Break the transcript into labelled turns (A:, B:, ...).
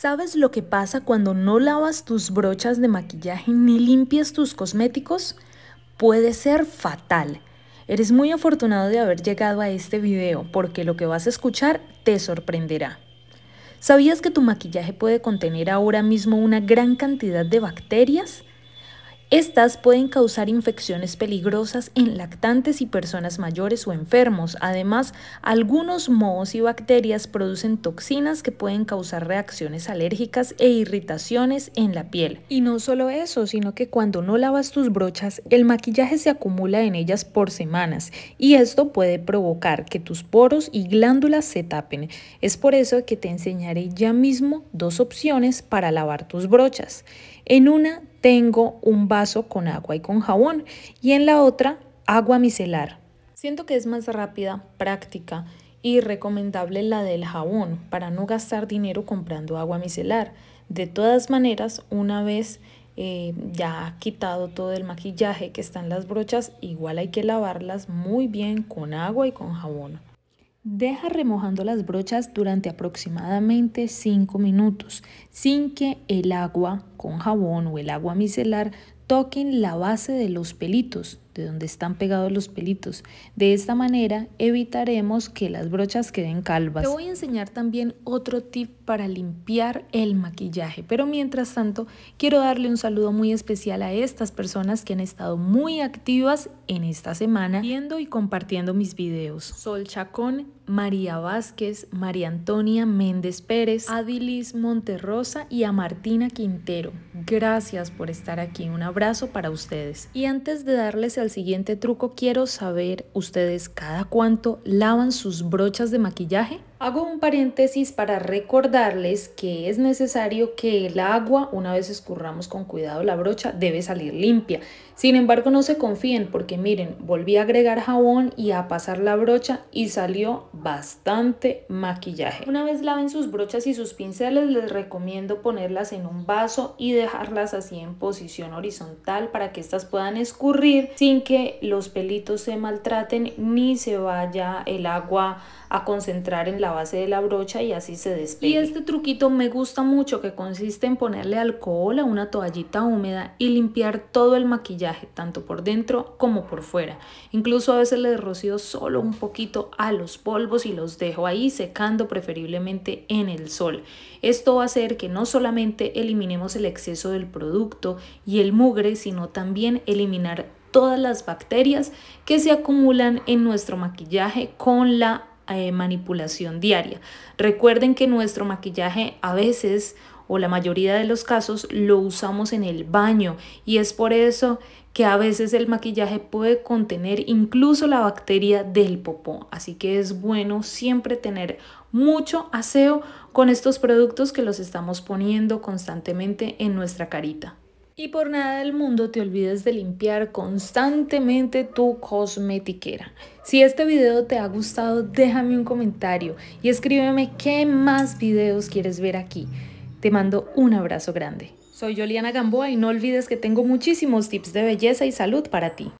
A: ¿Sabes lo que pasa cuando no lavas tus brochas de maquillaje ni limpias tus cosméticos? Puede ser fatal. Eres muy afortunado de haber llegado a este video porque lo que vas a escuchar te sorprenderá. ¿Sabías que tu maquillaje puede contener ahora mismo una gran cantidad de bacterias? Estas pueden causar infecciones peligrosas en lactantes y personas mayores o enfermos. Además, algunos mohos y bacterias producen toxinas que pueden causar reacciones alérgicas e irritaciones en la piel. Y no solo eso, sino que cuando no lavas tus brochas, el maquillaje se acumula en ellas por semanas y esto puede provocar que tus poros y glándulas se tapen. Es por eso que te enseñaré ya mismo dos opciones para lavar tus brochas. En una tengo un vaso con agua y con jabón y en la otra agua micelar. Siento que es más rápida, práctica y recomendable la del jabón para no gastar dinero comprando agua micelar. De todas maneras, una vez eh, ya quitado todo el maquillaje que están las brochas, igual hay que lavarlas muy bien con agua y con jabón. Deja remojando las brochas durante aproximadamente 5 minutos sin que el agua con jabón o el agua micelar toquen la base de los pelitos, de donde están pegados los pelitos. De esta manera evitaremos que las brochas queden calvas. Te voy a enseñar también otro tip para limpiar el maquillaje, pero mientras tanto quiero darle un saludo muy especial a estas personas que han estado muy activas en esta semana viendo y compartiendo mis videos. Sol Chacón, María Vázquez, María Antonia Méndez Pérez, Adilis Monterrosa y a Martina Quintero. Gracias por estar aquí. Un abrazo para ustedes. Y antes de darles el siguiente truco, quiero saber ustedes cada cuánto lavan sus brochas de maquillaje. Hago un paréntesis para recordarles que es necesario que el agua, una vez escurramos con cuidado la brocha, debe salir limpia. Sin embargo, no se confíen porque miren, volví a agregar jabón y a pasar la brocha y salió bastante maquillaje. Una vez laven sus brochas y sus pinceles, les recomiendo ponerlas en un vaso y dejarlas así en posición horizontal para que éstas puedan escurrir sin que los pelitos se maltraten ni se vaya el agua a concentrar en la base de la brocha y así se despegue. Y este truquito me gusta mucho que consiste en ponerle alcohol a una toallita húmeda y limpiar todo el maquillaje, tanto por dentro como por fuera. Incluso a veces le rocío solo un poquito a los polvos y los dejo ahí secando preferiblemente en el sol. Esto va a hacer que no solamente eliminemos el exceso del producto y el mugre, sino también eliminar todas las bacterias que se acumulan en nuestro maquillaje con la eh, manipulación diaria. Recuerden que nuestro maquillaje a veces o la mayoría de los casos lo usamos en el baño y es por eso que a veces el maquillaje puede contener incluso la bacteria del popó. Así que es bueno siempre tener mucho aseo con estos productos que los estamos poniendo constantemente en nuestra carita. Y por nada del mundo te olvides de limpiar constantemente tu cosmetiquera. Si este video te ha gustado, déjame un comentario y escríbeme qué más videos quieres ver aquí. Te mando un abrazo grande. Soy Yoliana Gamboa y no olvides que tengo muchísimos tips de belleza y salud para ti.